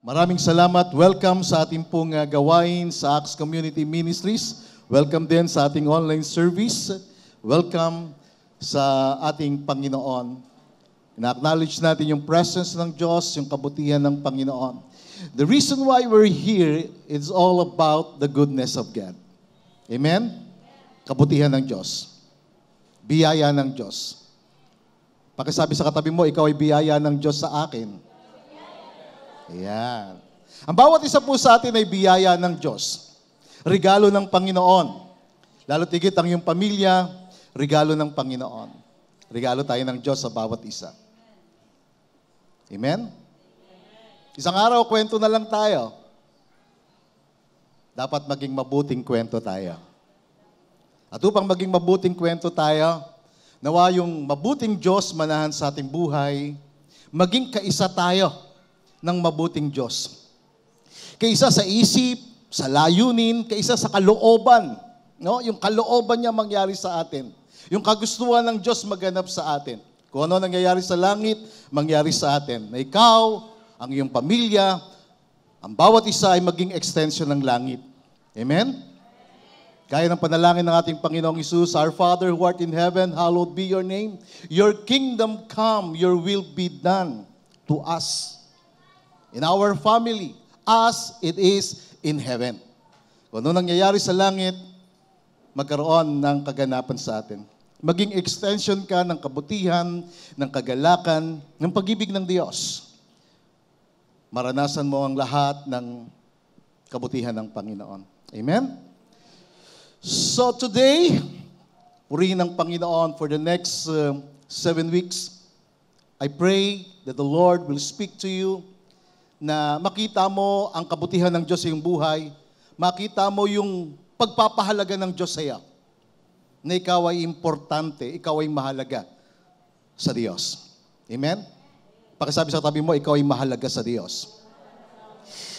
Maraming salamat. Welcome sa ating pong uh, gawain sa Acts Community Ministries. Welcome din sa ating online service. Welcome sa ating Panginoon. Na-acknowledge natin yung presence ng Diyos, yung kabutihan ng Panginoon. The reason why we're here is all about the goodness of God. Amen? Kabutihan ng Diyos. Biyaya ng Diyos. Pakisabi sa katabi mo, ikaw ay biyaya ng Diyos sa akin Ayan. Ang bawat isa po sa atin ay biyaya ng Diyos. Regalo ng Panginoon. Lalo tigit ang iyong pamilya, regalo ng Panginoon. Regalo tayo ng Diyos sa bawat isa. Amen? Isang araw, kwento na lang tayo. Dapat maging mabuting kwento tayo. At upang maging mabuting kwento tayo, nawa yung mabuting Diyos manahan sa ating buhay, maging kaisa tayo ng mabuting Diyos. Kaysa sa isip, sa layunin, kaysa sa kalooban. No? Yung kalooban niya mangyari sa atin. Yung kagustuhan ng Diyos maganap sa atin. Kung ano nangyayari sa langit, mangyari sa atin. Na ikaw, ang iyong pamilya, ang bawat isa ay maging extension ng langit. Amen? Gaya ng panalangin ng ating Panginoong Isus, Our Father who art in heaven, hallowed be your name. Your kingdom come, your will be done to us in our family, as it is in heaven. Kung ano nangyayari sa langit, magkaroon ng kaganapan sa atin. Maging extension ka ng kabutihan, ng kagalakan, ng pag-ibig ng Diyos. Maranasan mo ang lahat ng kabutihan ng Panginoon. Amen? So today, purihin ng Panginoon for the next uh, seven weeks. I pray that the Lord will speak to you na makita mo ang kabutihan ng Diyos sa iyong buhay, makita mo yung pagpapahalaga ng Diyos sa iyo, na ikaw ay importante, ikaw ay mahalaga sa Diyos. Amen? Pakisabi sa tabi mo, ikaw ay mahalaga sa Diyos.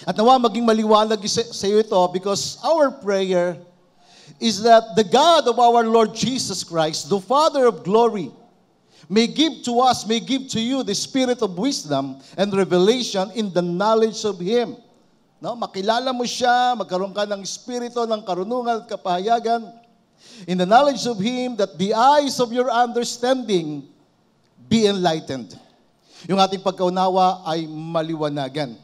At nawa maging maliwanag sa iyo ito because our prayer is that the God of our Lord Jesus Christ, the Father of glory, may give to us, may give to you the spirit of wisdom and revelation in the knowledge of Him. No? Makilala mo siya, magkaroon ka ng espiritu ng karunungan at kapahayagan in the knowledge of Him that the eyes of your understanding be enlightened. Yung ating pagkaunawa ay maliwanagan.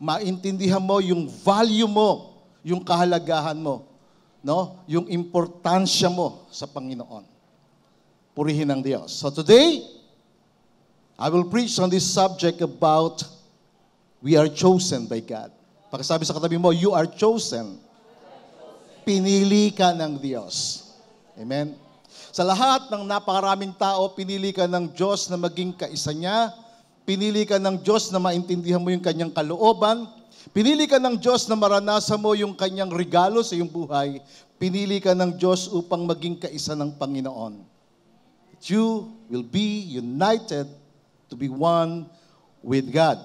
Maintindihan mo yung value mo, yung kahalagahan mo, no? yung importansya mo sa Panginoon purihin ang Diyos. So today, I will preach on this subject about we are chosen by God. Pagkasabi sa katabi mo, you are chosen. Pinili ka ng Diyos. Amen? Sa lahat ng napakaraming tao, pinili ka ng Diyos na maging kaisa niya. Pinili ka ng Diyos na maintindihan mo yung kanyang kalooban. Pinili ka ng Diyos na maranasan mo yung kanyang regalo sa iyong buhay. Pinili ka ng Diyos upang maging kaisa ng Panginoon you will be united to be one with God.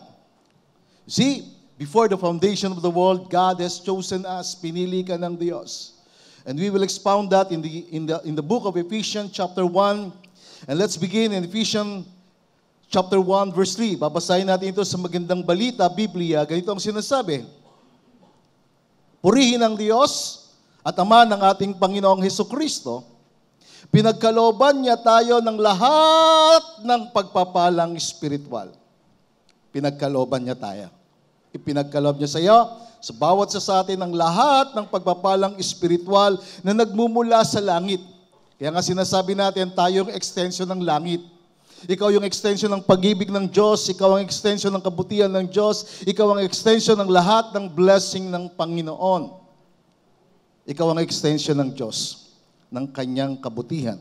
See, before the foundation of the world, God has chosen us. Pinili ka ng Diyos. And we will expound that in the, in the, in the book of Ephesians chapter 1. And let's begin in Ephesians chapter 1 verse 3. Babasahin natin ito sa magandang balita, Biblia. Ganito ang sinasabi. Purihin ang Diyos at Ama ng ating Panginoong Heso Kristo Pinagkalooban niya tayo ng lahat ng pagpapalang spiritual. Pinagkalooban niya tayo. Ipinagkaloob niya sa iyo, sa bawat sa, sa atin, ng lahat ng pagpapalang spiritual na nagmumula sa langit. Kaya nga sinasabi natin, tayo extension ng langit. Ikaw yung extension ng pag-ibig ng Diyos, ikaw ang extension ng kabutihan ng Diyos, ikaw ang extension ng lahat ng blessing ng Panginoon. Ikaw ang extension ng Diyos ng kanyang kabutihan.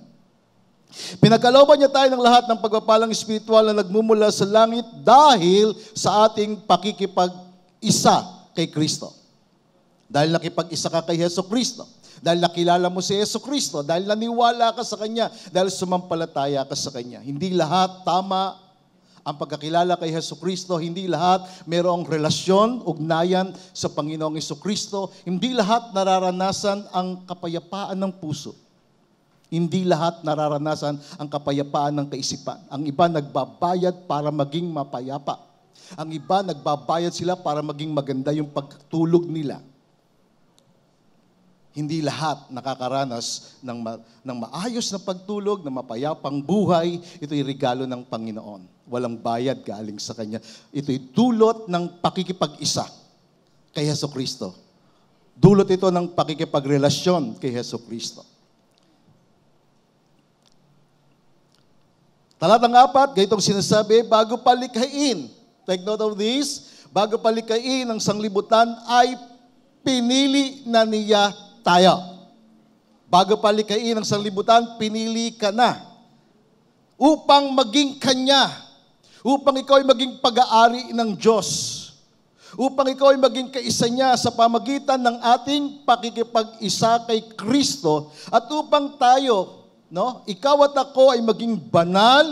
Pinagkalooban niya tayo ng lahat ng pagpapalang espiritual na nagmumula sa langit dahil sa ating pakikipag-isa kay Kristo. Dahil nakipag-isa ka kay Heso Kristo. Dahil nakilala mo si Heso Kristo. Dahil naniwala ka sa Kanya. Dahil sumampalataya ka sa Kanya. Hindi lahat tama ang pagkakilala kay Heso Kristo, hindi lahat merong relasyon, ugnayan sa Panginoong Heso Kristo. Hindi lahat nararanasan ang kapayapaan ng puso. Hindi lahat nararanasan ang kapayapaan ng kaisipan. Ang iba nagbabayad para maging mapayapa. Ang iba nagbabayad sila para maging maganda yung pagtulog nila hindi lahat nakakaranas ng, ma- ng maayos na pagtulog, ng mapayapang buhay. Ito'y regalo ng Panginoon walang bayad galing sa Kanya. Ito'y dulot ng pakikipag-isa kay Heso Kristo. Dulot ito ng pakikipagrelasyon kay Heso Kristo. Talatang apat, gayitong sinasabi, bago palikhain, take note of this, bago palikhain ng sanglibutan ay pinili na niya tayo. Bago palikain ng sanglibutan, pinili ka na upang maging kanya upang ikaw ay maging pag-aari ng Diyos, upang ikaw ay maging kaisa niya sa pamagitan ng ating pakikipag-isa kay Kristo at upang tayo, no, ikaw at ako ay maging banal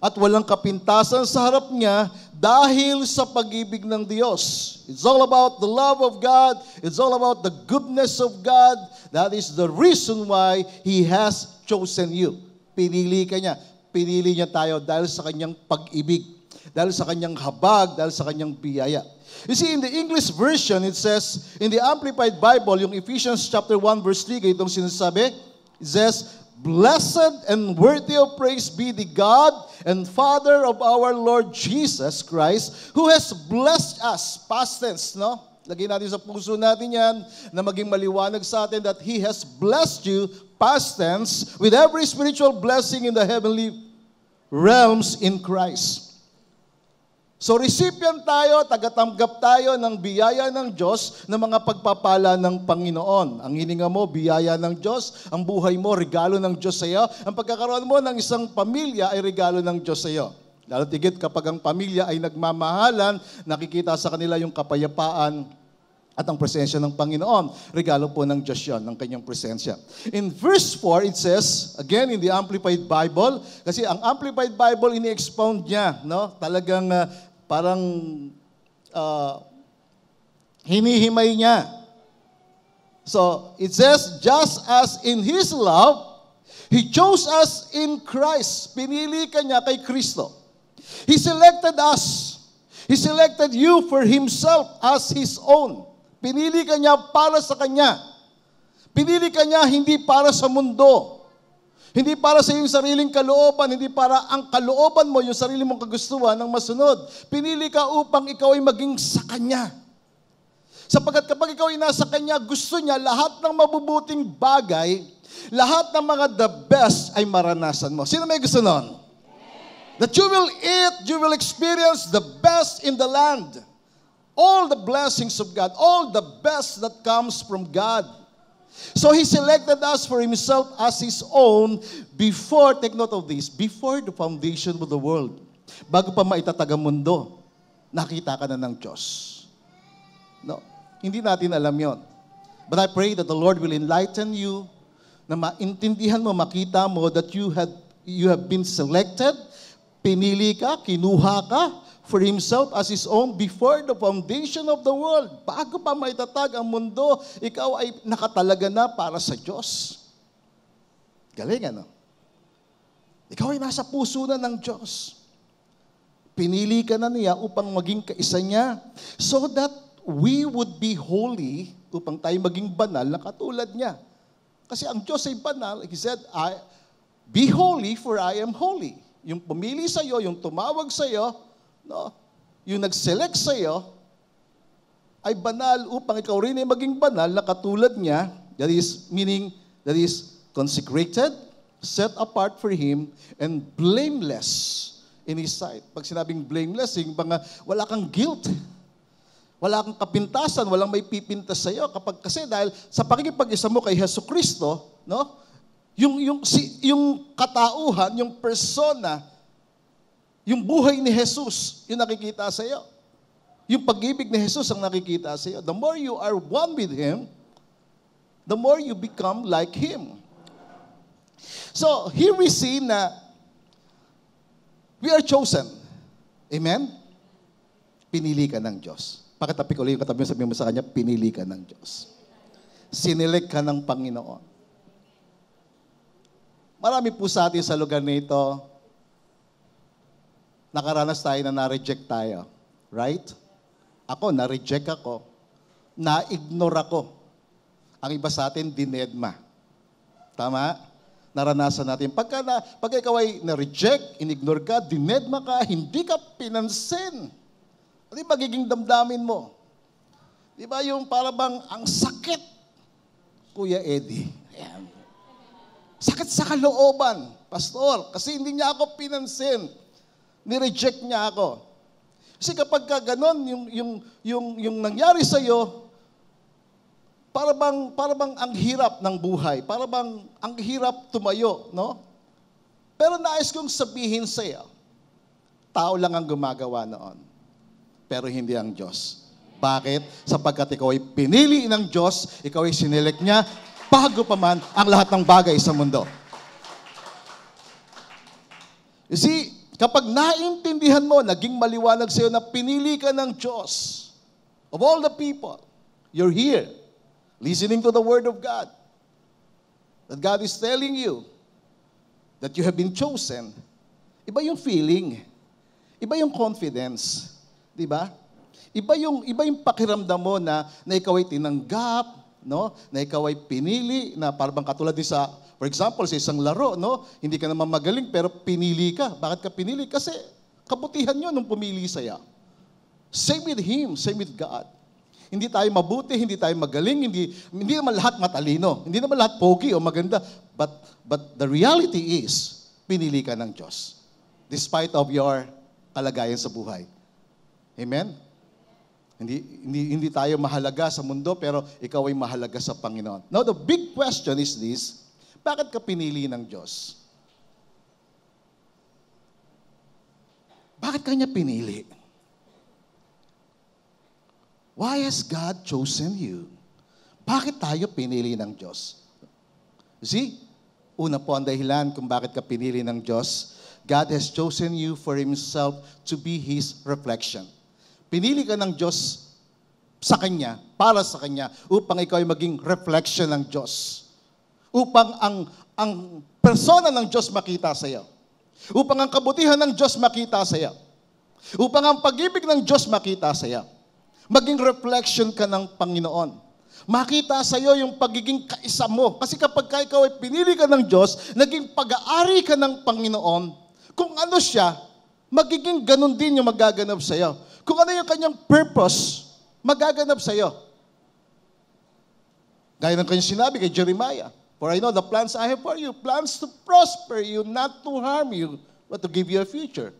at walang kapintasan sa harap niya dahil sa pag-ibig ng Diyos. It's all about the love of God. It's all about the goodness of God. That is the reason why He has chosen you. Pinili ka niya pinili niya tayo dahil sa kanyang pag-ibig, dahil sa kanyang habag, dahil sa kanyang biyaya. You see, in the English version, it says, in the Amplified Bible, yung Ephesians chapter 1 verse 3, ganitong sinasabi, it says, Blessed and worthy of praise be the God and Father of our Lord Jesus Christ, who has blessed us, past tense, no? Lagay natin sa puso natin yan na maging maliwanag sa atin that He has blessed you, past tense, with every spiritual blessing in the heavenly realms in Christ. So recipient tayo, tagatanggap tayo ng biyaya ng Diyos ng mga pagpapala ng Panginoon. Ang hininga mo, biyaya ng Diyos. Ang buhay mo, regalo ng Diyos sa iyo. Ang pagkakaroon mo ng isang pamilya ay regalo ng Diyos sa iyo. Lalo tigit kapag ang pamilya ay nagmamahalan, nakikita sa kanila yung kapayapaan at ang presensya ng Panginoon, regalo po ng Diyos yun, ng kanyang presensya. In verse 4, it says, again in the Amplified Bible, kasi ang Amplified Bible, ini-expound niya, no? talagang uh, parang uh, hinihimay niya. So, it says, just as in His love, He chose us in Christ. Pinili ka niya kay Kristo. He selected us. He selected you for Himself as His own. Pinili ka niya para sa kanya. Pinili ka niya hindi para sa mundo. Hindi para sa iyong sariling kalooban, hindi para ang kalooban mo, yung sarili mong kagustuhan ang masunod. Pinili ka upang ikaw ay maging sa Kanya. Sapagkat kapag ikaw ay nasa Kanya, gusto niya lahat ng mabubuting bagay, lahat ng mga the best ay maranasan mo. Sino may gusto nun? That you will eat, you will experience the best in the land all the blessings of God, all the best that comes from God. So He selected us for Himself as His own before, take note of this, before the foundation of the world. Bago pa maitatag ang mundo, nakita ka na ng Diyos. No? Hindi natin alam yon. But I pray that the Lord will enlighten you na maintindihan mo, makita mo that you have, you have been selected, pinili ka, kinuha ka, for Himself as His own before the foundation of the world. Bago pa maitatag ang mundo, ikaw ay nakatalaga na para sa Diyos. Galing ano? Ikaw ay nasa puso na ng Diyos. Pinili ka na niya upang maging kaisa niya so that we would be holy upang tayo maging banal na katulad niya. Kasi ang Diyos ay banal. He said, I, be holy for I am holy. Yung pumili sa iyo, yung tumawag sa iyo, No? Yung nag-select sa iyo ay banal upang ikaw rin ay maging banal na katulad niya. That is, meaning, that is consecrated, set apart for Him, and blameless in His sight. Pag sinabing blameless, yung mga wala kang guilt. Wala kang kapintasan, walang may pipintas sa iyo. Kapag kasi dahil sa pakikipag-isa mo kay Heso Kristo, no? Yung yung si yung katauhan, yung persona yung buhay ni Jesus, yung nakikita sa iyo. Yung pag-ibig ni Jesus ang nakikita sa iyo. The more you are one with Him, the more you become like Him. So, here we see na we are chosen. Amen? Pinili ka ng Diyos. Pakatapi ko yung katabi mo, sabihin mo sa kanya, pinili ka ng Diyos. Sinilik ka ng Panginoon. Marami po sa atin sa lugar nito, nakaranas tayo na na-reject tayo. Right? Ako, na-reject ako. Na-ignore ako. Ang iba sa atin, dinedma. Tama? Naranasan natin. Pagka, na, pagka ikaw ay na-reject, inignore ka, dinedma ka, hindi ka pinansin. Ano yung magiging damdamin mo? Di ba yung parabang ang sakit, Kuya Eddie. Ayan. Sakit sa kalooban, Pastor, kasi hindi niya ako pinansin. Nireject niya ako. Kasi kapag ka ganun, yung, yung, yung, yung nangyari sa iyo, para bang, para bang ang hirap ng buhay, para bang ang hirap tumayo, no? Pero nais kong sabihin sa iyo, tao lang ang gumagawa noon, pero hindi ang Diyos. Bakit? Sapagkat ikaw ay pinili ng Diyos, ikaw ay sinilek niya, bago pa man ang lahat ng bagay sa mundo. You see, Kapag naintindihan mo, naging maliwanag sa iyo na pinili ka ng Diyos. Of all the people, you're here, listening to the Word of God. That God is telling you that you have been chosen. Iba yung feeling. Iba yung confidence. Di ba? Iba yung, iba yung pakiramdam mo na, na ikaw ay tinanggap, no? Na ikaw ay pinili na parang katulad din sa for example sa isang laro, no? Hindi ka naman magaling pero pinili ka. Bakit ka pinili? Kasi kabutihan 'yon nung pumili saya. Same with him, same with God. Hindi tayo mabuti, hindi tayo magaling, hindi hindi naman lahat matalino, hindi naman lahat pogi o maganda, but but the reality is pinili ka ng Diyos despite of your kalagayan sa buhay. Amen. Hindi, hindi, hindi tayo mahalaga sa mundo, pero ikaw ay mahalaga sa Panginoon. Now, the big question is this, bakit ka pinili ng Diyos? Bakit kanya pinili? Why has God chosen you? Bakit tayo pinili ng Diyos? See, una po ang dahilan kung bakit ka pinili ng Diyos. God has chosen you for Himself to be His reflection. Pinili ka ng Diyos sa Kanya, para sa Kanya, upang ikaw ay maging reflection ng Diyos. Upang ang, ang persona ng Diyos makita sa iyo. Upang ang kabutihan ng Diyos makita sa iyo. Upang ang pag-ibig ng Diyos makita sa iyo. Maging reflection ka ng Panginoon. Makita sa iyo yung pagiging kaisa mo. Kasi kapag ka ikaw ay pinili ka ng Diyos, naging pag-aari ka ng Panginoon, kung ano siya, magiging ganun din yung magaganap sa iyo. Kung ano yung kanyang purpose, magaganap sa iyo. Gaya ng kanyang sinabi kay Jeremiah, For I know the plans I have for you, plans to prosper you, not to harm you, but to give you a future.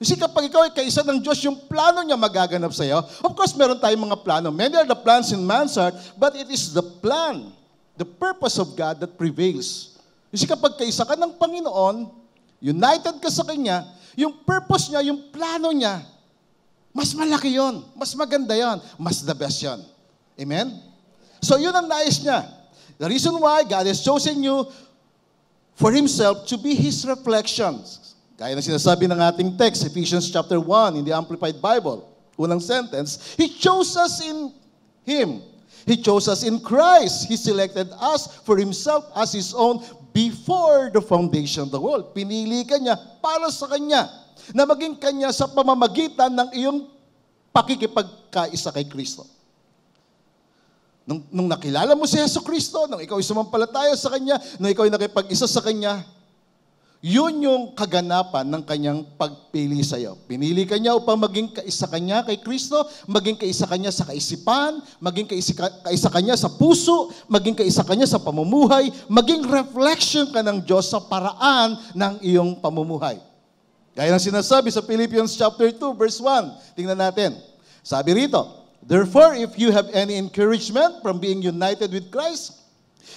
Kasi kapag ikaw ay kaisa ng Diyos, yung plano niya magaganap sa iyo. Of course, meron tayong mga plano. Many are the plans in man's heart, but it is the plan, the purpose of God that prevails. Kasi kapag kaisa ka ng Panginoon, united ka sa Kanya, yung purpose niya, yung plano niya, mas malaki yon, Mas maganda yon, Mas the best yon. Amen? So yun ang nais niya. The reason why God has chosen you for Himself to be His reflections. Gaya na sinasabi ng ating text, Ephesians chapter 1 in the Amplified Bible, unang sentence, He chose us in Him. He chose us in Christ. He selected us for Himself as His own before the foundation of the world. Pinili ka niya para sa Kanya na maging kanya sa pamamagitan ng iyong pakikipagkaisa kay Kristo. Nung, nung nakilala mo si Yeso Kristo, nung ikaw ay sumampalataya sa Kanya, nung ikaw nakipag-isa sa Kanya, yun yung kaganapan ng kanyang pagpili sa iyo. Pinili ka niya upang maging kaisa kanya kay Kristo, maging kaisa kanya sa kaisipan, maging kaisa, kaisa kanya sa puso, maging kaisa kanya sa pamumuhay, maging reflection ka ng Diyos sa paraan ng iyong pamumuhay. Gaya ng sinasabi sa Philippians chapter 2 verse 1. Tingnan natin. Sabi rito, Therefore, if you have any encouragement from being united with Christ,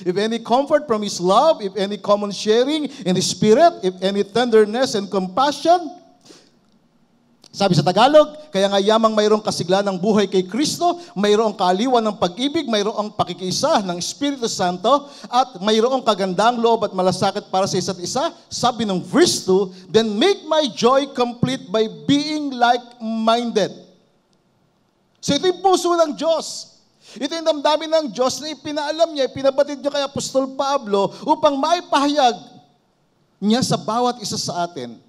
if any comfort from His love, if any common sharing in His Spirit, if any tenderness and compassion, sabi sa Tagalog, kaya nga yamang mayroong kasigla ng buhay kay Kristo, mayroong kaaliwan ng pag-ibig, mayroong pakikisa ng Espiritu Santo, at mayroong kagandang loob at malasakit para sa isa't isa. Sabi ng verse 2, Then make my joy complete by being like-minded. So ito yung puso ng Diyos. Ito yung damdamin ng Diyos na ipinaalam niya, ipinabatid niya kay Apostol Pablo upang maipahayag niya sa bawat isa sa atin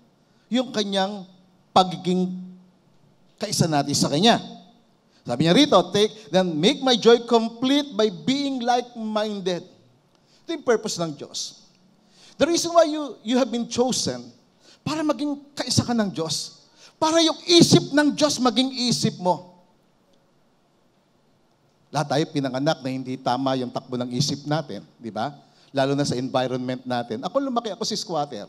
yung kanyang pagiging kaisa natin sa Kanya. Sabi niya rito, take, then make my joy complete by being like-minded. Ito yung purpose ng Diyos. The reason why you, you have been chosen para maging kaisa ka ng Diyos. Para yung isip ng Diyos maging isip mo. Lahat tayo pinanganak na hindi tama yung takbo ng isip natin, di ba? Lalo na sa environment natin. Ako lumaki ako si squatter.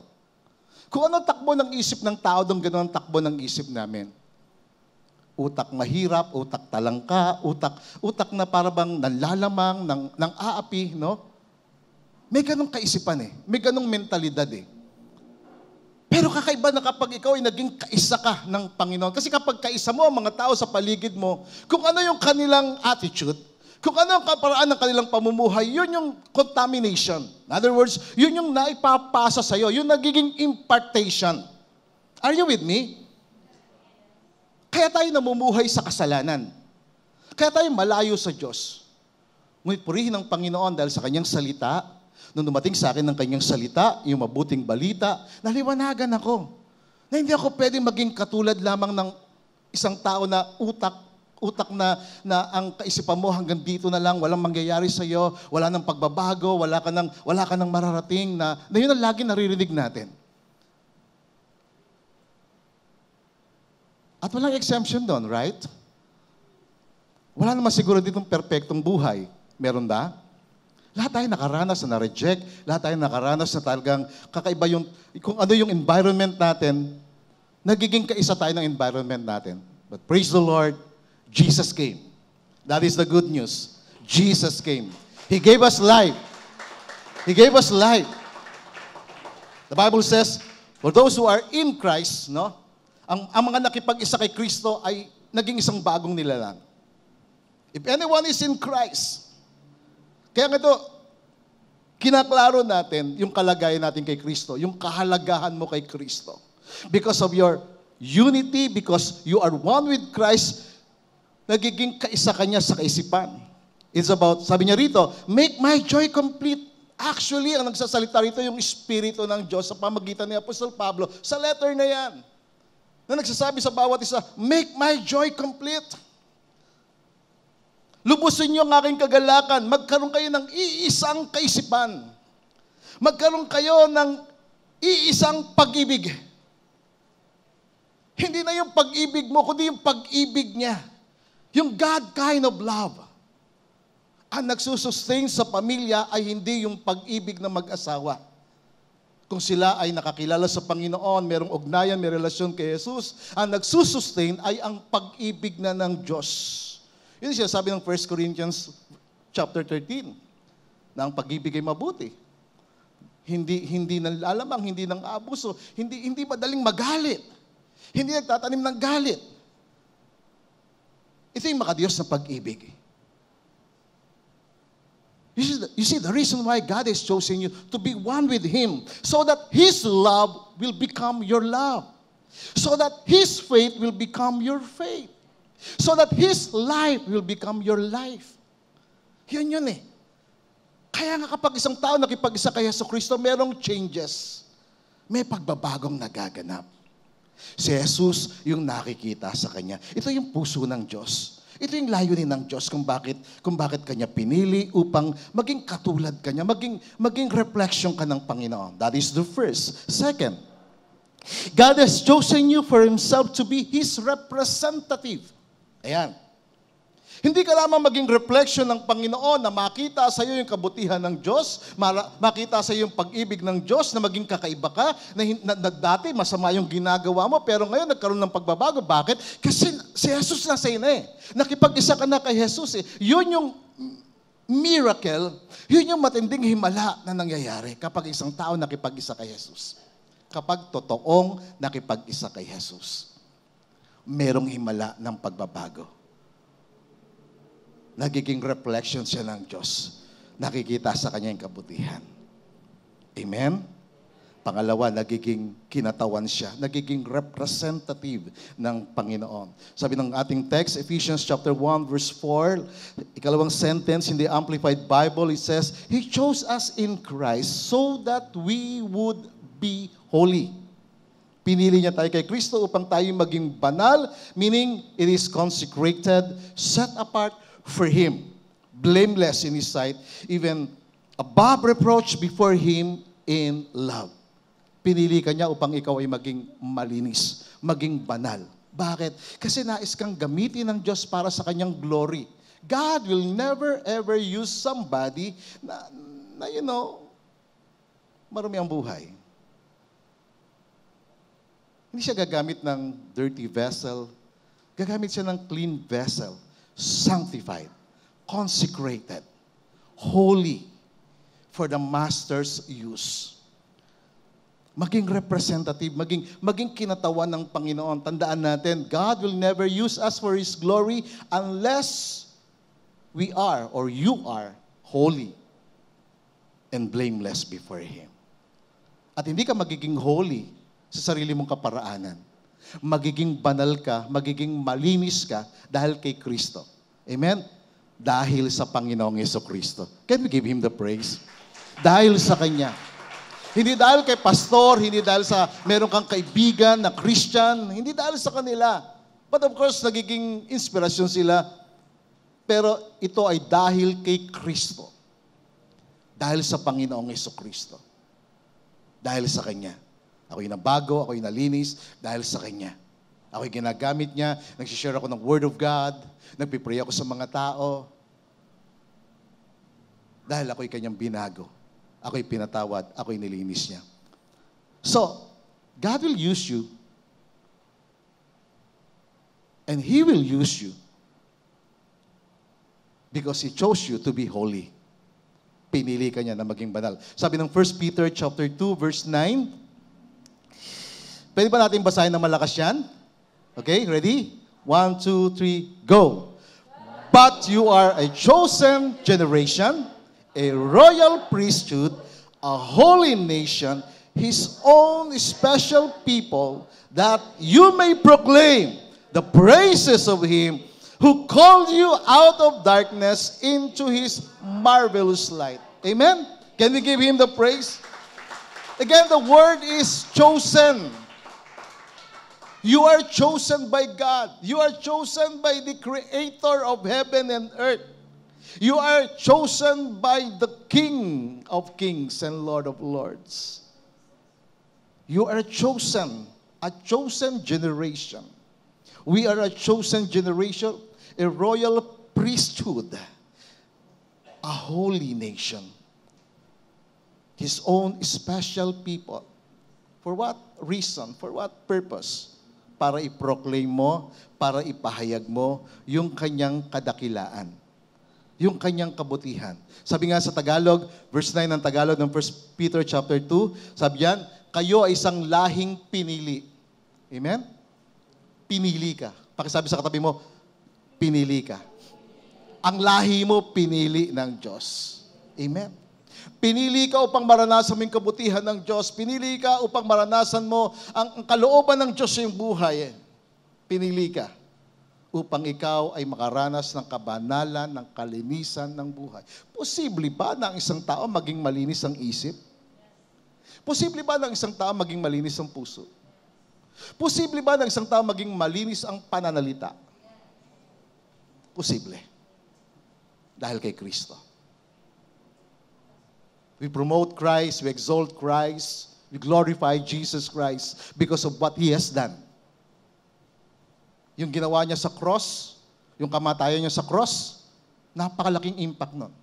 Kung ano takbo ng isip ng tao, doon ganun ang takbo ng isip namin. Utak mahirap, utak talangka, utak, utak na parabang nalalamang, ng, ng aapi, no? May ganong kaisipan eh. May ganong mentalidad eh. Pero kakaiba na kapag ikaw ay naging kaisa ka ng Panginoon. Kasi kapag kaisa mo ang mga tao sa paligid mo, kung ano yung kanilang attitude, kung ano ang kaparaan ng kanilang pamumuhay, yun yung contamination. In other words, yun yung naipapasa sa'yo, yung nagiging impartation. Are you with me? Kaya tayo namumuhay sa kasalanan. Kaya tayo malayo sa Diyos. Ngunit purihin ang Panginoon dahil sa kanyang salita, nung dumating sa akin ng kanyang salita, yung mabuting balita, naliwanagan ako na hindi ako pwedeng maging katulad lamang ng isang tao na utak utak na, na ang kaisipan mo hanggang dito na lang, walang mangyayari sa iyo, wala nang pagbabago, wala ka nang, wala ka nang mararating na, na yun ang lagi naririnig natin. At walang exemption doon, right? Wala naman siguro ditong perfectong buhay. Meron ba? Lahat tayo nakaranas na na-reject, lahat tayo nakaranas na talagang kakaiba yung, kung ano yung environment natin, nagiging kaisa tayo ng environment natin. But praise the Lord, Jesus came. That is the good news. Jesus came. He gave us life. He gave us life. The Bible says, for those who are in Christ, no, ang, ang mga nakipag-isa kay Kristo ay naging isang bagong nilalang. If anyone is in Christ, kaya nga ito, kinaklaro natin yung kalagayan natin kay Kristo, yung kahalagahan mo kay Kristo. Because of your unity, because you are one with Christ, nagiging kaisa kanya sa kaisipan. It's about, sabi niya rito, make my joy complete. Actually, ang nagsasalita rito yung Espiritu ng Diyos sa pamagitan ni Apostle Pablo sa letter na yan. Na nagsasabi sa bawat isa, make my joy complete. Lubusin niyo ang aking kagalakan. Magkaroon kayo ng iisang kaisipan. Magkaroon kayo ng iisang pag-ibig. Hindi na yung pag-ibig mo, kundi yung pag-ibig niya. Yung God kind of love ang nagsusustain sa pamilya ay hindi yung pag-ibig ng mag-asawa. Kung sila ay nakakilala sa Panginoon, merong ugnayan, may relasyon kay Jesus, ang nagsusustain ay ang pag-ibig na ng Diyos. Yun siya sabi ng 1 Corinthians chapter 13, na ang pag-ibig ay mabuti. Hindi, hindi nang lalamang, hindi nang abuso, hindi, hindi madaling magalit. Hindi nagtatanim ng galit. Ito yung makadiyos na pag-ibig. You see, the, you see, the reason why God has chosen you to be one with Him so that His love will become your love. So that His faith will become your faith. So that His life will become your life. Yan yun eh. Kaya nga kapag isang tao nakipag-isa kay Yeso Kristo, merong changes. May pagbabagong nagaganap. Si Jesus yung nakikita sa kanya. Ito yung puso ng Diyos. Ito yung layunin ng Diyos kung bakit kung bakit kanya pinili upang maging katulad kanya, maging maging reflection ka ng Panginoon. That is the first. Second, God has chosen you for himself to be his representative. Ayan. Hindi ka lamang maging reflection ng Panginoon na makita sa iyo yung kabutihan ng Diyos, makita sa iyo yung pag-ibig ng Diyos na maging kakaiba ka, na, na, na dati masama yung ginagawa mo, pero ngayon nagkaroon ng pagbabago. Bakit? Kasi si Jesus na sa eh. Nakipag-isa ka na kay Jesus eh. Yun yung miracle, yun yung matinding himala na nangyayari kapag isang tao nakipag-isa kay Jesus. Kapag totoong nakipag-isa kay Jesus, merong himala ng pagbabago nagiging reflection siya ng Diyos. Nakikita sa kanya yung kabutihan. Amen? Pangalawa, nagiging kinatawan siya, nagiging representative ng Panginoon. Sabi ng ating text, Ephesians chapter 1 verse 4, ikalawang sentence in the Amplified Bible, it says, He chose us in Christ so that we would be holy. Pinili niya tayo kay Kristo upang tayo maging banal, meaning it is consecrated, set apart for him, blameless in his sight, even above reproach before him in love. Pinili ka niya upang ikaw ay maging malinis, maging banal. Bakit? Kasi nais kang gamitin ng Diyos para sa kanyang glory. God will never ever use somebody na, na you know, marumi ang buhay. Hindi siya gagamit ng dirty vessel. Gagamit siya ng clean vessel sanctified, consecrated, holy for the master's use. Maging representative, maging, maging kinatawan ng Panginoon. Tandaan natin, God will never use us for His glory unless we are or you are holy and blameless before Him. At hindi ka magiging holy sa sarili mong kaparaanan Magiging banal ka, magiging malinis ka dahil kay Kristo. Amen? Dahil sa Panginoong Yeso Kristo. Can we give Him the praise? Dahil sa Kanya. Hindi dahil kay pastor, hindi dahil sa meron kang kaibigan na Christian, hindi dahil sa kanila. But of course, nagiging inspirasyon sila. Pero ito ay dahil kay Kristo. Dahil sa Panginoong Yeso Kristo. Dahil sa Kanya. Ako'y nabago, ako'y nalinis dahil sa Kanya. Ako'y ginagamit niya, nagsishare ako ng Word of God, nagpipray ako sa mga tao. Dahil ako'y Kanyang binago. Ako'y pinatawad, ako'y nilinis niya. So, God will use you and He will use you because He chose you to be holy. Pinili ka niya na maging banal. Sabi ng 1 Peter chapter 2, verse 9, Pwede ba natin basahin ng malakas yan? Okay, ready? One, two, three, go! But you are a chosen generation, a royal priesthood, a holy nation, His own special people, that you may proclaim the praises of Him who called you out of darkness into His marvelous light. Amen? Can we give Him the praise? Again, the word is chosen. You are chosen by God. You are chosen by the creator of heaven and earth. You are chosen by the King of kings and Lord of lords. You are chosen, a chosen generation. We are a chosen generation, a royal priesthood, a holy nation, His own special people. For what reason? For what purpose? para i-proclaim mo, para ipahayag mo yung kanyang kadakilaan, yung kanyang kabutihan. Sabi nga sa Tagalog, verse 9 ng Tagalog ng 1 Peter chapter 2, sabi yan, kayo ay isang lahing pinili. Amen? Pinili ka. Pakisabi sa katabi mo, pinili ka. Ang lahi mo, pinili ng Diyos. Amen? Pinili ka upang maranasan mo yung kabutihan ng Diyos. Pinili ka upang maranasan mo ang, ang kalooban ng Diyos sa iyong buhay. Pinili ka upang ikaw ay makaranas ng kabanalan, ng kalinisan ng buhay. Posible ba na ang isang tao maging malinis ang isip? Posible ba na ang isang tao maging malinis ang puso? Posible ba na ang isang tao maging malinis ang pananalita? Posible. Dahil kay Kristo. We promote Christ, we exalt Christ, we glorify Jesus Christ because of what He has done. Yung ginawa niya sa cross, yung kamatayan niya sa cross, napakalaking impact nun.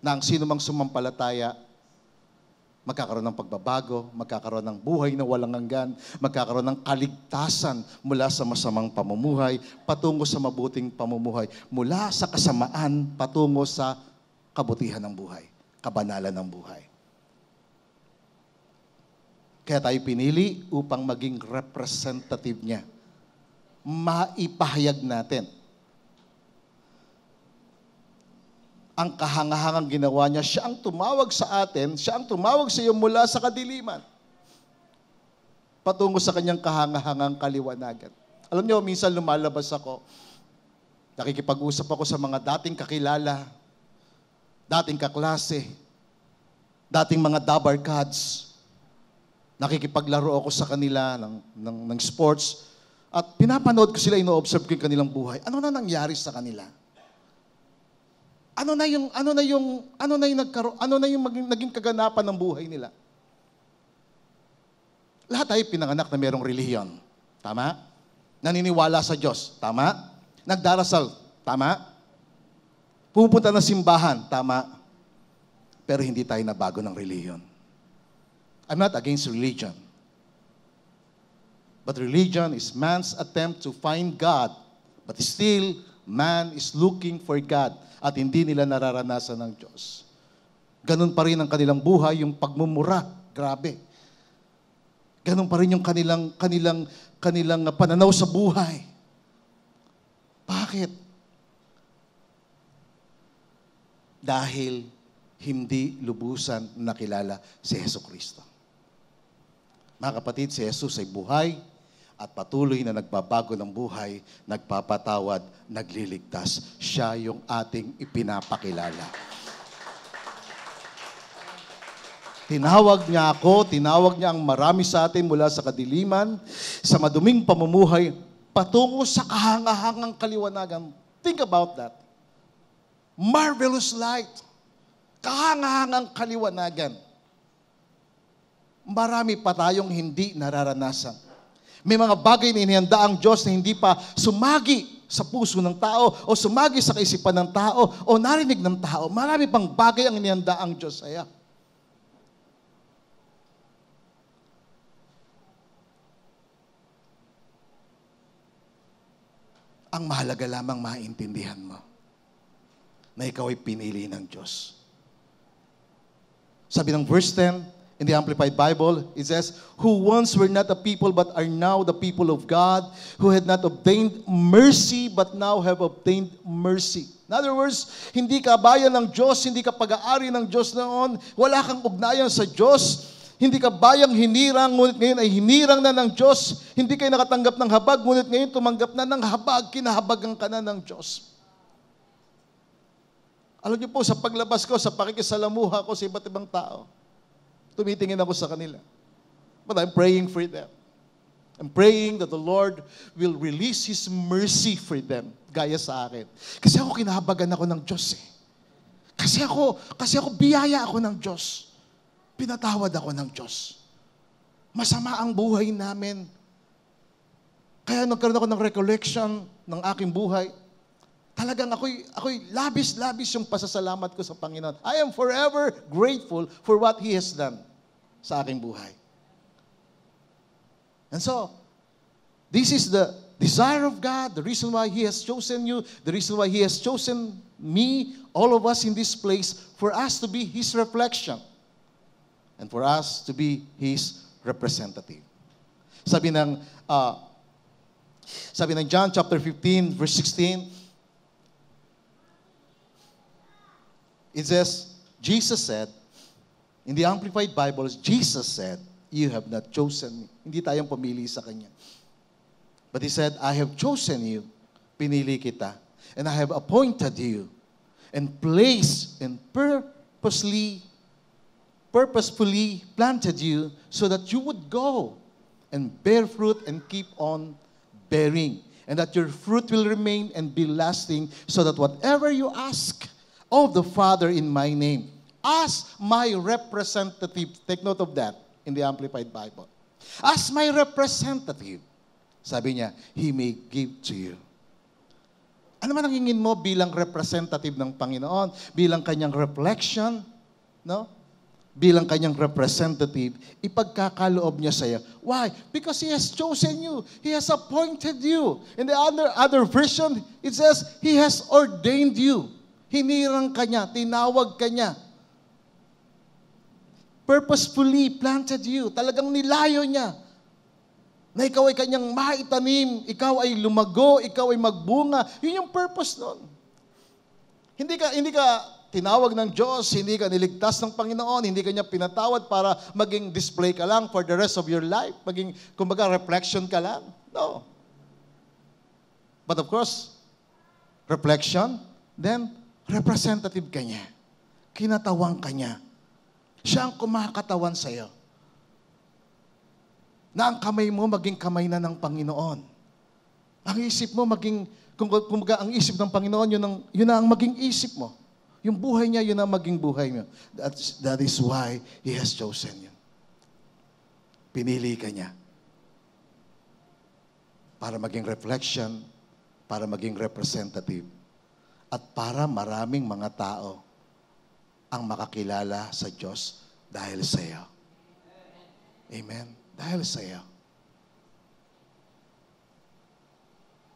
Na ang sino mang sumampalataya, magkakaroon ng pagbabago, magkakaroon ng buhay na walang hanggan, magkakaroon ng kaligtasan mula sa masamang pamumuhay, patungo sa mabuting pamumuhay, mula sa kasamaan, patungo sa kabutihan ng buhay kabanalan ng buhay. Kaya tayo pinili upang maging representative niya. Maipahayag natin. Ang kahangahangang ginawa niya, siya ang tumawag sa atin, siya ang tumawag sa iyo mula sa kadiliman. Patungo sa kanyang kahangahangang kaliwanagan. Alam niyo, minsan lumalabas ako, nakikipag-usap ako sa mga dating kakilala, dating kaklase, dating mga dabar dabarkads. Nakikipaglaro ako sa kanila ng, ng, ng sports. At pinapanood ko sila, ino-observe ko yung kanilang buhay. Ano na nangyari sa kanila? Ano na yung ano na yung ano na yung nagkaroon, ano na yung maging, naging kaganapan ng buhay nila? Lahat tayo pinanganak na mayroong relihiyon. Tama? Naniniwala sa Diyos. Tama? Nagdarasal. Tama? Pupunta ng simbahan, tama. Pero hindi tayo nabago ng religion. I'm not against religion. But religion is man's attempt to find God. But still, man is looking for God at hindi nila nararanasan ng Diyos. Ganun pa rin ang kanilang buhay, yung pagmumura. Grabe. Ganun pa rin yung kanilang, kanilang, kanilang pananaw sa buhay. Bakit? dahil hindi lubusan nakilala si Heso Kristo. Mga kapatid, si Jesus ay buhay at patuloy na nagbabago ng buhay, nagpapatawad, nagliligtas. Siya yung ating ipinapakilala. Tinawag niya ako, tinawag niya ang marami sa atin mula sa kadiliman, sa maduming pamumuhay, patungo sa kahangahangang kaliwanagan. Think about that. Marvelous light. Kahangahangang kaliwanagan. Marami pa tayong hindi nararanasan. May mga bagay na inihanda ang Diyos na hindi pa sumagi sa puso ng tao o sumagi sa kaisipan ng tao o narinig ng tao. Marami pang bagay ang inihanda ang Diyos saya. Ang mahalaga lamang maintindihan mo na ikaw ay pinili ng Diyos. Sabi ng verse 10 in the Amplified Bible, it says, Who once were not a people but are now the people of God, who had not obtained mercy but now have obtained mercy. In other words, hindi ka bayan ng Diyos, hindi ka pag-aari ng Diyos noon, wala kang ugnayan sa Diyos, hindi ka bayang hinirang, ngunit ngayon ay hinirang na ng Diyos. Hindi kayo nakatanggap ng habag, ngunit ngayon tumanggap na ng habag, kinahabagan ka na ng Diyos. Alam niyo po, sa paglabas ko, sa pakikisalamuha ko sa iba't ibang tao, tumitingin ako sa kanila. But I'm praying for them. I'm praying that the Lord will release His mercy for them, gaya sa akin. Kasi ako kinahabagan ako ng Diyos eh. Kasi ako, kasi ako biyaya ako ng Diyos. Pinatawad ako ng Diyos. Masama ang buhay namin. Kaya nagkaroon ako ng recollection ng aking buhay talagang ako'y, ako'y labis-labis yung pasasalamat ko sa Panginoon. I am forever grateful for what He has done sa aking buhay. And so, this is the desire of God, the reason why He has chosen you, the reason why He has chosen me, all of us in this place, for us to be His reflection and for us to be His representative. Sabi ng, uh, sabi ng John chapter 15, verse 16, It says, Jesus said, in the Amplified Bible, Jesus said, you have not chosen me. Hindi tayong pumili sa Kanya. But He said, I have chosen you, pinili kita, and I have appointed you, and placed and purposely, purposefully planted you so that you would go and bear fruit and keep on bearing, and that your fruit will remain and be lasting so that whatever you ask of the Father in my name as my representative. Take note of that in the Amplified Bible. As my representative, sabi niya, He may give to you. Ano man ang hingin mo bilang representative ng Panginoon, bilang kanyang reflection, no? bilang kanyang representative, ipagkakaloob niya sa iyo. Why? Because He has chosen you. He has appointed you. In the other, other version, it says, He has ordained you. Hinirang ka niya, tinawag ka niya. Purposefully planted you. Talagang nilayo niya na ikaw ay kanyang maitanim, ikaw ay lumago, ikaw ay magbunga. Yun yung purpose noon. Hindi ka, hindi ka tinawag ng Diyos, hindi ka niligtas ng Panginoon, hindi kanya pinatawad para maging display ka lang for the rest of your life, maging, kumbaga, reflection ka lang. No. But of course, reflection, then Representative ka niya. Kinatawan ka niya. Siya ang kumakatawan sa iyo. Na ang kamay mo maging kamay na ng Panginoon. Ang isip mo maging, kung kumbaga ang isip ng Panginoon, yun ang, yun ang maging isip mo. Yung buhay niya, yun ang maging buhay mo. That, that is why He has chosen you. Pinili ka niya para maging reflection, para maging representative at para maraming mga tao ang makakilala sa Diyos dahil sa iyo. Amen? Dahil sa iyo.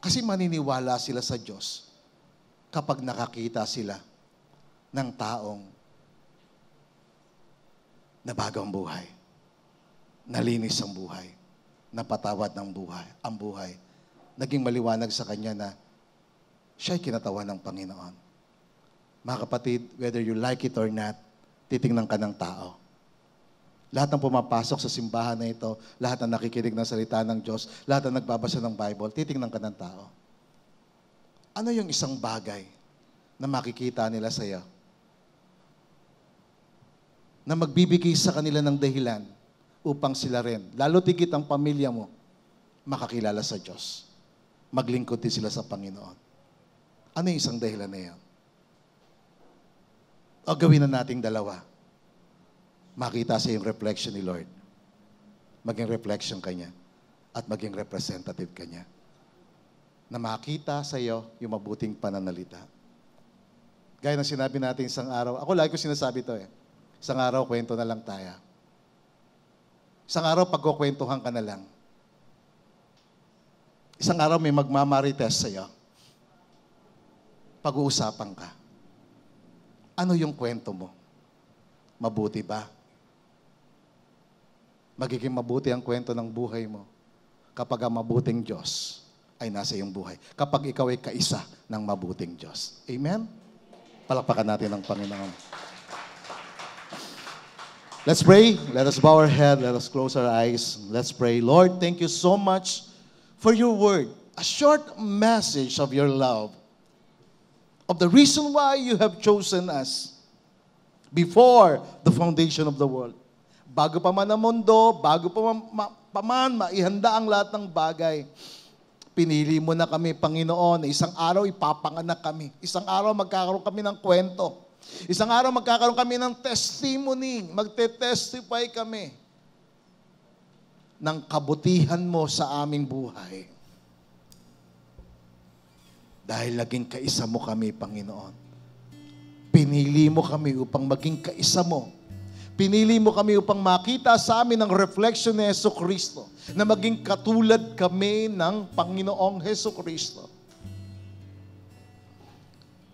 Kasi maniniwala sila sa Diyos kapag nakakita sila ng taong na bagong buhay, nalinis ang buhay, napatawad ng buhay, ang buhay, naging maliwanag sa Kanya na siya'y kinatawa ng Panginoon. Mga kapatid, whether you like it or not, titingnan ka ng tao. Lahat ng pumapasok sa simbahan na ito, lahat ng nakikinig ng salita ng Diyos, lahat ng nagbabasa ng Bible, titingnan ka ng tao. Ano yung isang bagay na makikita nila sa iyo? Na magbibigay sa kanila ng dahilan upang sila rin, lalo tigit ang pamilya mo, makakilala sa Diyos. Maglingkod din sila sa Panginoon. Ano yung isang dahilan na yan? O gawin na nating dalawa. Makita sa yung reflection ni Lord. Maging reflection kanya at maging representative kanya. Na makita sa iyo yung mabuting pananalita. Gaya ng sinabi natin isang araw, ako lagi ko sinasabi to eh. Isang araw, kwento na lang tayo. Isang araw, pagkukwentuhan ka na lang. Isang araw, may magmamarites iyo pag-uusapan ka. Ano yung kwento mo? Mabuti ba? Magiging mabuti ang kwento ng buhay mo kapag ang mabuting Diyos ay nasa iyong buhay. Kapag ikaw ay kaisa ng mabuting Diyos. Amen? Palakpakan natin ang Panginoon. Let's pray. Let us bow our head. Let us close our eyes. Let's pray. Lord, thank you so much for your word. A short message of your love of the reason why you have chosen us before the foundation of the world. Bago pa man ang mundo, bago pa man, ma, pa man maihanda ang lahat ng bagay, pinili mo na kami, Panginoon, isang araw ipapanganak kami. Isang araw magkakaroon kami ng kwento. Isang araw magkakaroon kami ng testimony. Magte-testify kami ng kabutihan mo sa aming buhay. Dahil naging kaisa mo kami, Panginoon. Pinili mo kami upang maging kaisa mo. Pinili mo kami upang makita sa amin ang reflection ni Yeso Kristo na maging katulad kami ng Panginoong Heso Kristo.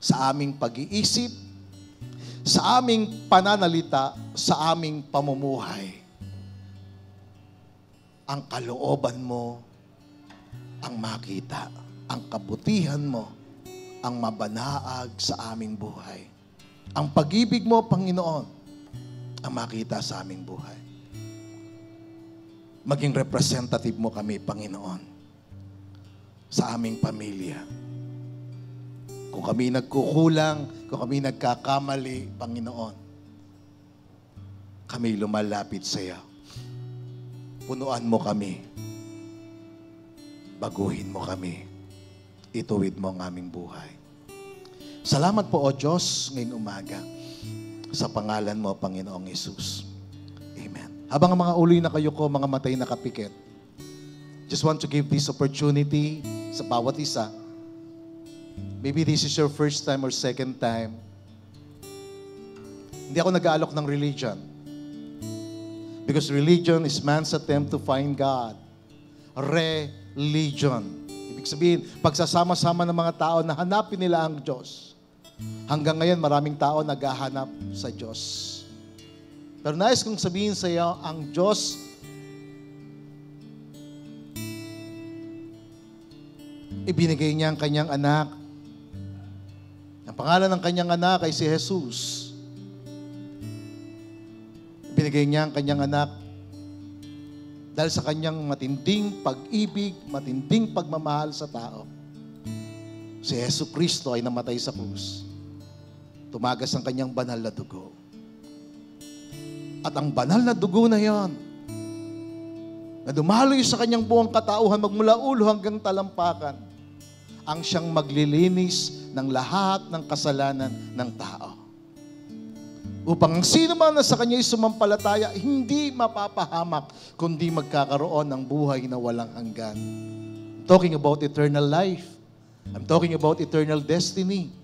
Sa aming pag-iisip, sa aming pananalita, sa aming pamumuhay, ang kalooban mo ang makita ang kabutihan mo ang mabanaag sa aming buhay. Ang pag-ibig mo, Panginoon, ang makita sa aming buhay. Maging representative mo kami, Panginoon, sa aming pamilya. Kung kami nagkukulang, kung kami nagkakamali, Panginoon, kami lumalapit sa iyo. Punuan mo kami. Baguhin mo kami ituwid mo ang aming buhay. Salamat po, O Diyos, ngayong umaga. Sa pangalan mo, Panginoong Yesus. Amen. Habang mga uloy na kayo ko, mga matay na kapikit, just want to give this opportunity sa bawat isa. Maybe this is your first time or second time. Hindi ako nag-aalok ng religion. Because religion is man's attempt to find God. Religion. Ibig sabihin, pagsasama-sama ng mga tao na hanapin nila ang Diyos. Hanggang ngayon, maraming tao naghahanap sa Diyos. Pero nais kong sabihin sa iyo, ang Diyos ibinigay niya ang kanyang anak. Ang pangalan ng kanyang anak ay si Jesus. Ibinigay niya ang kanyang anak dahil sa kanyang matinding pag-ibig, matinding pagmamahal sa tao, si Yesu Kristo ay namatay sa krus. Tumagas ang kanyang banal na dugo. At ang banal na dugo na yon, na dumaloy sa kanyang buong katauhan magmula ulo hanggang talampakan, ang siyang maglilinis ng lahat ng kasalanan ng tao upang ang sino man na sa kanya'y sumampalataya, hindi mapapahamak, kundi magkakaroon ng buhay na walang hanggan. I'm talking about eternal life. I'm talking about eternal destiny.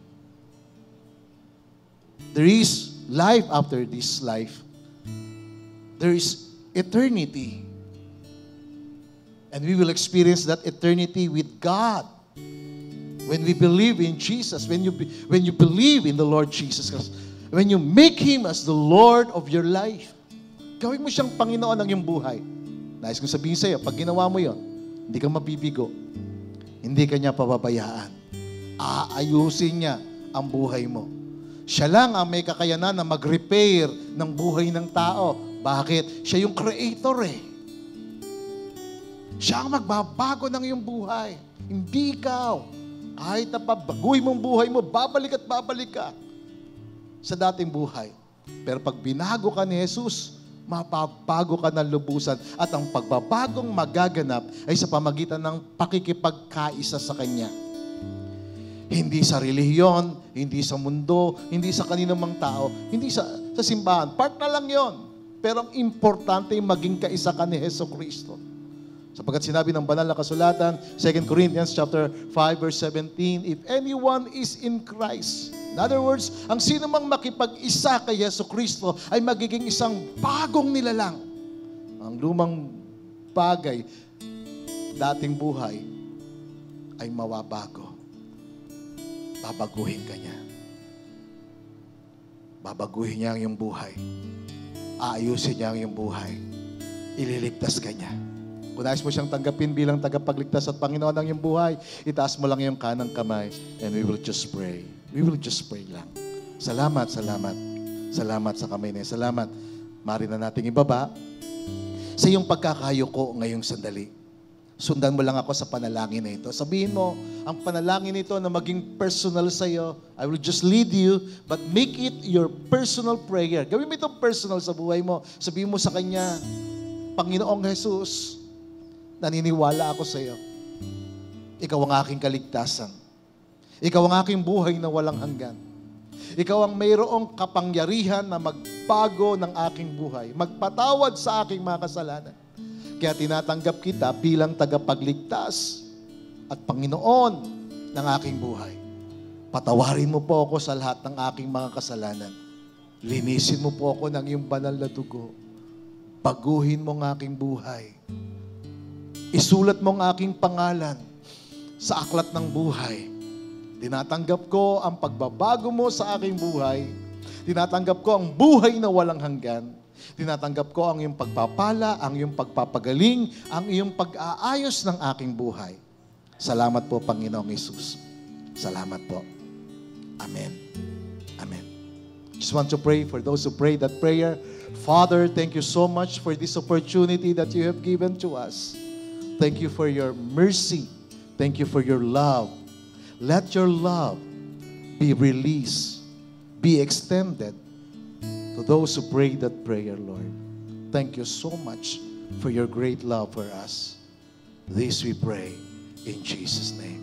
There is life after this life. There is eternity. And we will experience that eternity with God when we believe in Jesus, when you, when you believe in the Lord Jesus Christ when you make Him as the Lord of your life, gawin mo siyang Panginoon ng iyong buhay. Nais kong sabihin sa iyo, pag ginawa mo yon, hindi ka mabibigo. Hindi ka niya pababayaan. Aayusin niya ang buhay mo. Siya lang ang may kakayanan na mag-repair ng buhay ng tao. Bakit? Siya yung creator eh. Siya ang magbabago ng iyong buhay. Hindi ikaw. Kahit na pabaguhin mong buhay mo, babalik at babalik ka sa dating buhay. Pero pag binago ka ni Jesus, mapapago ka ng lubusan at ang pagbabagong magaganap ay sa pamagitan ng pakikipagkaisa sa Kanya. Hindi sa relihiyon, hindi sa mundo, hindi sa kaninamang tao, hindi sa, sa simbahan. Part na lang yon. Pero ang importante ay maging kaisa ka ni Heso Kristo. Sapagkat sinabi ng banal na kasulatan, 2 Corinthians chapter 5 verse 17, if anyone is in Christ, in other words, ang sino mang makipag-isa kay Yesu Kristo ay magiging isang bagong nilalang. Ang lumang bagay, dating buhay, ay mawabago. Babaguhin ka niya. Babaguhin niya ang iyong buhay. Aayusin niya ang iyong buhay. Ililigtas ka niya kung nais mo siyang tanggapin bilang tagapagligtas at Panginoon ng iyong buhay, itaas mo lang iyong kanang kamay and we will just pray. We will just pray lang. Salamat, salamat. Salamat sa kamay na Salamat. Mari na natin ibaba sa iyong pagkakayuko ngayong sandali. Sundan mo lang ako sa panalangin na ito. Sabihin mo, ang panalangin nito na maging personal sa iyo, I will just lead you, but make it your personal prayer. Gawin mo itong personal sa buhay mo. Sabihin mo sa Kanya, Panginoong Jesus, naniniwala ako sa iyo. Ikaw ang aking kaligtasan. Ikaw ang aking buhay na walang hanggan. Ikaw ang mayroong kapangyarihan na magbago ng aking buhay, magpatawad sa aking mga kasalanan. Kaya tinatanggap kita bilang tagapagligtas at Panginoon ng aking buhay. Patawarin mo po ako sa lahat ng aking mga kasalanan. Linisin mo po ako ng iyong banal na dugo. Baguhin mo ang aking buhay Isulat mo ang aking pangalan sa aklat ng buhay. Tinatanggap ko ang pagbabago mo sa aking buhay. Tinatanggap ko ang buhay na walang hanggan. Tinatanggap ko ang iyong pagpapala, ang iyong pagpapagaling, ang iyong pag-aayos ng aking buhay. Salamat po, Panginoong Isus. Salamat po. Amen. Amen. Just want to pray for those who pray that prayer. Father, thank you so much for this opportunity that you have given to us. Thank you for your mercy. Thank you for your love. Let your love be released, be extended to those who pray that prayer, Lord. Thank you so much for your great love for us. This we pray in Jesus' name.